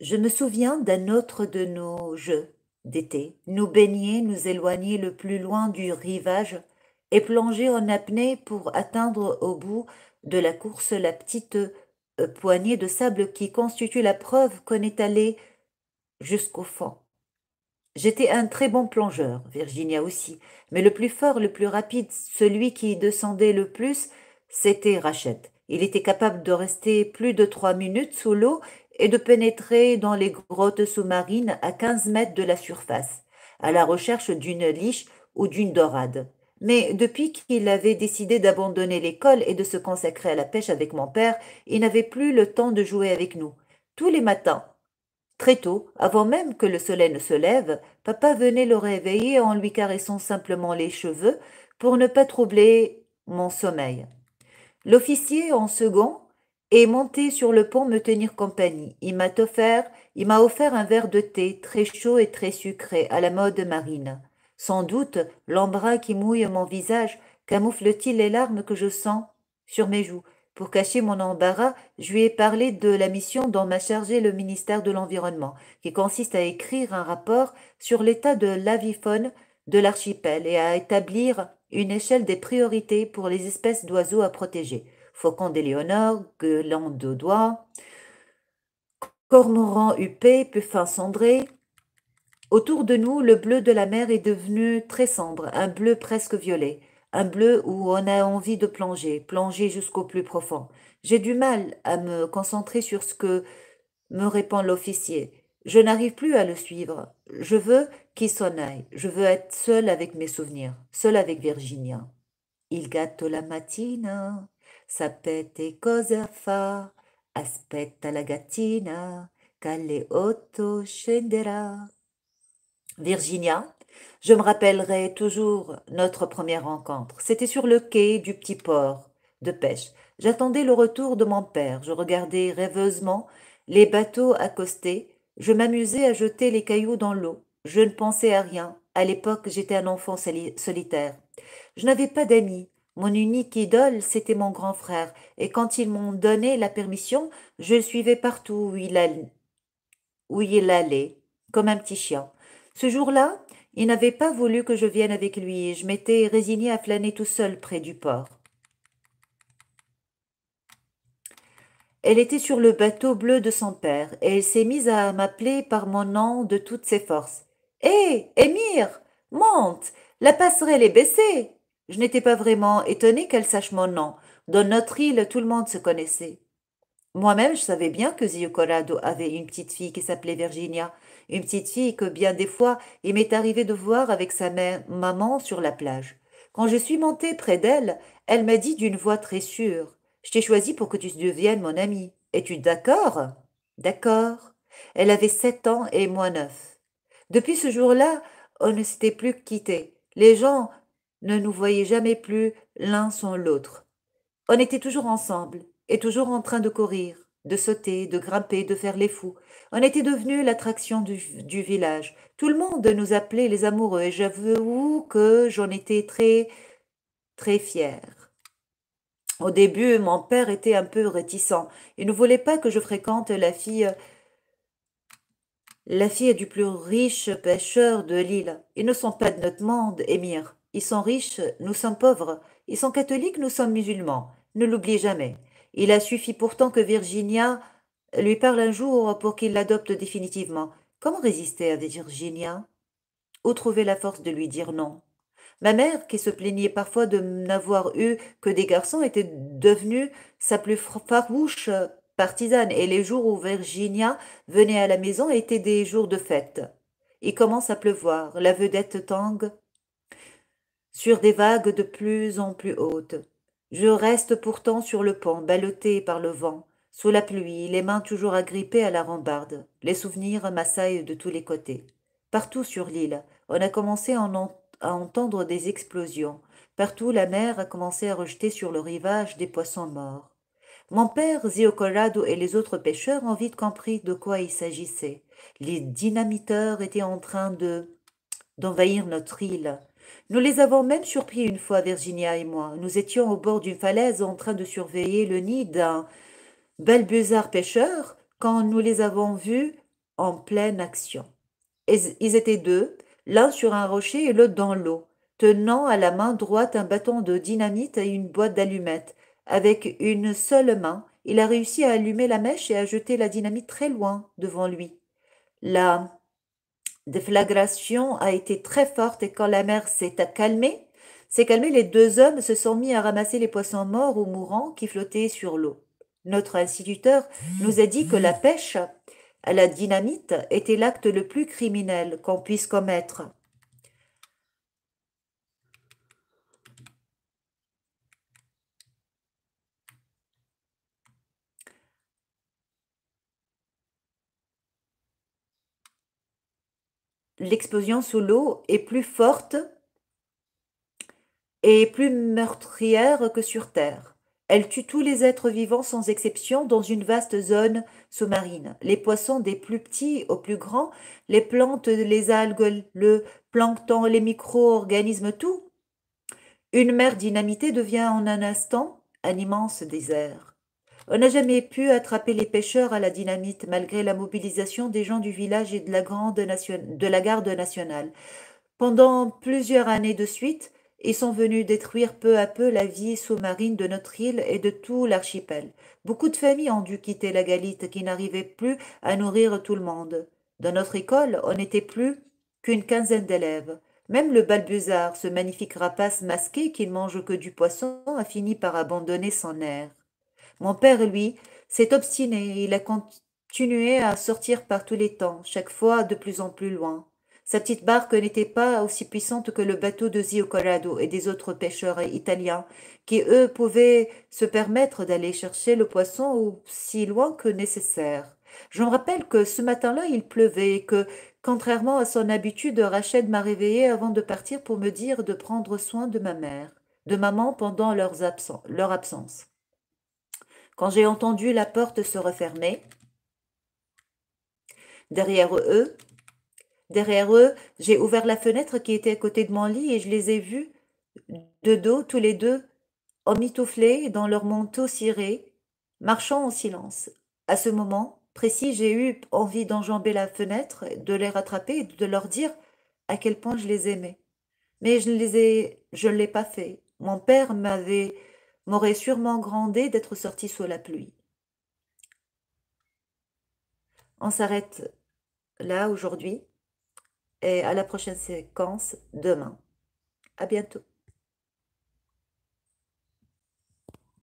Je me souviens d'un autre de nos jeux d'été, nous baigner, nous éloigner le plus loin du rivage et plonger en apnée pour atteindre au bout de la course la petite euh, poignée de sable qui constitue la preuve qu'on est allé jusqu'au fond. J'étais un très bon plongeur, Virginia aussi, mais le plus fort, le plus rapide, celui qui descendait le plus, c'était Rachette. Il était capable de rester plus de trois minutes sous l'eau et de pénétrer dans les grottes sous-marines à 15 mètres de la surface, à la recherche d'une liche ou d'une dorade. Mais depuis qu'il avait décidé d'abandonner l'école et de se consacrer à la pêche avec mon père, il n'avait plus le temps de jouer avec nous. Tous les matins, très tôt, avant même que le soleil ne se lève, papa venait le réveiller en lui caressant simplement les cheveux pour ne pas troubler mon sommeil. L'officier en second et monté sur le pont me tenir compagnie. Il m'a offert, il m'a offert un verre de thé très chaud et très sucré à la mode marine. Sans doute, l'embras qui mouille mon visage camoufle-t-il les larmes que je sens sur mes joues. Pour cacher mon embarras, je lui ai parlé de la mission dont m'a chargé le ministère de l'Environnement, qui consiste à écrire un rapport sur l'état de l'avifaune de l'archipel et à établir une échelle des priorités pour les espèces d'oiseaux à protéger. Faucon d'Éléonore, gueulant de doigts, Cormoran huppé, Puffin cendré. Autour de nous, le bleu de la mer est devenu très sombre, un bleu presque violet, un bleu où on a envie de plonger, plonger jusqu'au plus profond. J'ai du mal à me concentrer sur ce que me répond l'officier. Je n'arrive plus à le suivre. Je veux qu'il s'en aille. Je veux être seul avec mes souvenirs, seul avec Virginia. Il gâte la matinée sapete cosa fa, aspetta la gattina, le auto scendera. Virginia, je me rappellerai toujours notre première rencontre. C'était sur le quai du petit port de pêche. J'attendais le retour de mon père. Je regardais rêveusement les bateaux accostés. Je m'amusais à jeter les cailloux dans l'eau. Je ne pensais à rien. À l'époque, j'étais un enfant solitaire. Je n'avais pas d'amis. Mon unique idole, c'était mon grand frère, et quand ils m'ont donné la permission, je le suivais partout où il, allait, il comme un petit chien. Ce jour-là, il n'avait pas voulu que je vienne avec lui, et je m'étais résigné à flâner tout seul près du port. Elle était sur le bateau bleu de son père, et elle s'est mise à m'appeler par mon nom de toutes ses forces. Hé, Émir, monte, la passerelle est baissée. Je n'étais pas vraiment étonnée qu'elle sache mon nom. Dans notre île, tout le monde se connaissait. Moi-même, je savais bien que Zio Corrado avait une petite fille qui s'appelait Virginia, une petite fille que bien des fois il m'est arrivé de voir avec sa mère, maman, sur la plage. Quand je suis montée près d'elle, elle m'a dit d'une voix très sûre Je t'ai choisi pour que tu deviennes mon amie. Es-tu d'accord D'accord. Elle avait sept ans et moi neuf. Depuis ce jour-là, on ne s'était plus quitté. Les gens ne nous voyait jamais plus l'un sans l'autre. On était toujours ensemble et toujours en train de courir, de sauter, de grimper, de faire les fous. On était devenus l'attraction du, village. Tout le monde nous appelait les amoureux et j'avoue que j'en étais très, très fière. Au début, mon père était un peu réticent. Il ne voulait pas que je fréquente la fille la fille du plus riche pêcheur de l'île. Ils ne sont pas de notre monde, émir. Ils sont riches, nous sommes pauvres. Ils sont catholiques, nous sommes musulmans. Ne l'oubliez jamais. Il a suffi pourtant que Virginia lui parle un jour pour qu'il l'adopte définitivement. Comment résister à des Virginia Où trouver la force de lui dire non Ma mère, qui se plaignait parfois de n'avoir eu que des garçons, était devenue sa plus farouche partisane, et les jours où Virginia venait à la maison étaient des jours de fête. Il commence à pleuvoir. La vedette Tang sur des vagues de plus en plus hautes. Je reste pourtant sur le pont, ballotté par le vent, sous la pluie, les mains toujours agrippées à la rambarde. Les souvenirs m'assaillent de tous les côtés. Partout sur l'île, on a commencé à, entendre des explosions. Partout, la mer a commencé à rejeter sur le rivage des poissons morts. Mon père, Zio Colado et les autres pêcheurs ont vite compris de quoi il s'agissait. Les dynamiteurs étaient en train de d'envahir notre île. Nous les avons même surpris une fois, Virginia et moi. Nous étions au bord d'une falaise en train de surveiller le nid d'un balbuzard pêcheur quand nous les avons vus en pleine action. Ils étaient deux, l'un sur un rocher et l'autre dans l'eau, tenant à la main droite un bâton de dynamite et une boîte d'allumettes. Avec une seule main, il a réussi à allumer la mèche et à jeter la dynamite très loin devant lui. La déflagration a été très forte et quand la mer s'est calmée, s'est calmée, les deux hommes se sont mis à ramasser les poissons morts ou mourants qui flottaient sur l'eau. Notre instituteur nous a dit que la pêche à la dynamite était l'acte le plus criminel qu'on puisse commettre. l'explosion sous l'eau est plus forte et plus meurtrière que sur Terre. Elle tue tous les êtres vivants sans exception dans une vaste zone sous-marine. Les poissons des plus petits aux plus grands, les plantes, les algues, le plancton, les micro-organismes, tout. Une mer dynamitée devient en un instant un immense désert. On n'a jamais pu attraper les pêcheurs à la dynamite malgré la mobilisation des gens du village et de la, grande de la garde nationale. Pendant plusieurs années de suite, ils sont venus détruire peu à peu la vie sous-marine de notre île et de tout l'archipel. Beaucoup de familles ont dû quitter la Galite qui n'arrivait plus à nourrir tout le monde. Dans notre école, on n'était plus qu'une quinzaine d'élèves. Même le balbuzard, ce magnifique rapace masqué qui ne mange que du poisson, a fini par abandonner son air. Mon père, lui, s'est obstiné, il a continué à sortir par tous les temps, chaque fois de plus en plus loin. Sa petite barque n'était pas aussi puissante que le bateau de Zio Colorado et des autres pêcheurs italiens, qui eux pouvaient se permettre d'aller chercher le poisson aussi loin que nécessaire. Je me rappelle que ce matin-là il pleuvait et que, contrairement à son habitude, Rachel m'a réveillé avant de partir pour me dire de prendre soin de ma mère, de maman pendant leur absence. Quand j'ai entendu la porte se refermer, derrière eux, derrière eux, j'ai ouvert la fenêtre qui était à côté de mon lit et je les ai vus, de dos tous les deux, emmitouflés dans leurs manteaux cirés, marchant en silence. À ce moment précis, j'ai eu envie d'enjamber la fenêtre, de les rattraper et de leur dire à quel point je les aimais. Mais je ne les je ne l'ai pas fait. Mon père m'avait m'aurait sûrement grandé d'être sorti sous la pluie. On s'arrête là aujourd'hui et à la prochaine séquence demain. À bientôt.